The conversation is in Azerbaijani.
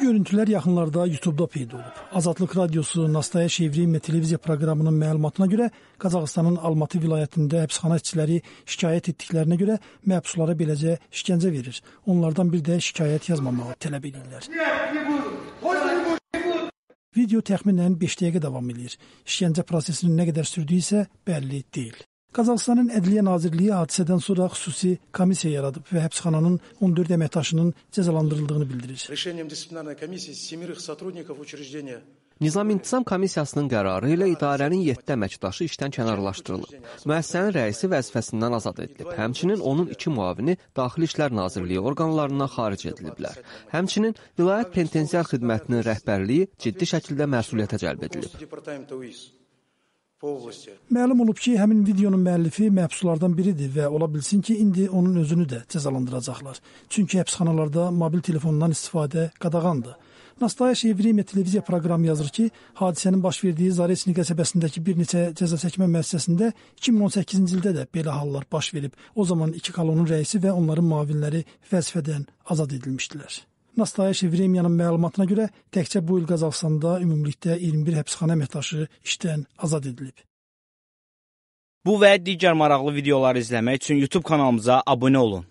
görüntülər yaxınlarda YouTube-da peyda olub. Azadlıq Radiosu Nastaya Şevriyev televiziya proqramının məlumatına görə Qazaxıstanın Almatı vilayətində həbsxana işçiləri şikayət etdiklərinə görə məhbuslara beləcə işgəncə verir. Onlardan bir də şikayət yazmamağı tələb edirlər. Video təxminən 5 dəqiqə davam edir. İşgəncə prosesinin nə qədər sürdüyü isə bəlli deyil. Qazaxıstanın Ədliyyə Nazirliyi hadisədən sonra xüsusi komissiya yaradıb və həbsxananın 14 əməkdaşının cəzalandırıldığını bildirir. Решением дисциплинарной комиссии семерых сотрудников учреждения Nizam İntisam Komissiyasının qərarı ilə idarənin 7 əməkdaşı işdən kənarlaşdırılıb. Müəssisənin rəisi vəzifəsindən azad edilib. Həmçinin onun iki müavini Daxili İşlər Nazirliyi orqanlarından xaric ediliblər. Həmçinin vilayət penitensiar xidmətinin rəhbərliyi ciddi şəkildə məsuliyyətə cəlb edilib. Məlum olub ki, həmin videonun müəllifi məhbuslardan biridir və ola bilsin ki, indi onun özünü də cəzalandıracaqlar. Çünki həbsxanalarda mobil telefondan istifadə qadağandır. Nastayş Evrimiya televiziya proqramı yazır ki, hadisənin baş verdiyi Zaretsni qəsəbəsindəki bir neçə cəza çəkmə müəssisəsində 2018-ci ildə də belə hallar baş verib. O zaman iki kolonun rəisi və onların müavinləri vəzifədən azad edilmişdilər. Nastayiş Vremyanın məlumatına görə təkcə bu il Qazaxıstanda ümumilikdə 21 həbsxana əməkdaşı işdən azad edilib. Bu və digər maraqlı videoları izləmək üçün YouTube kanalımıza abunə olun.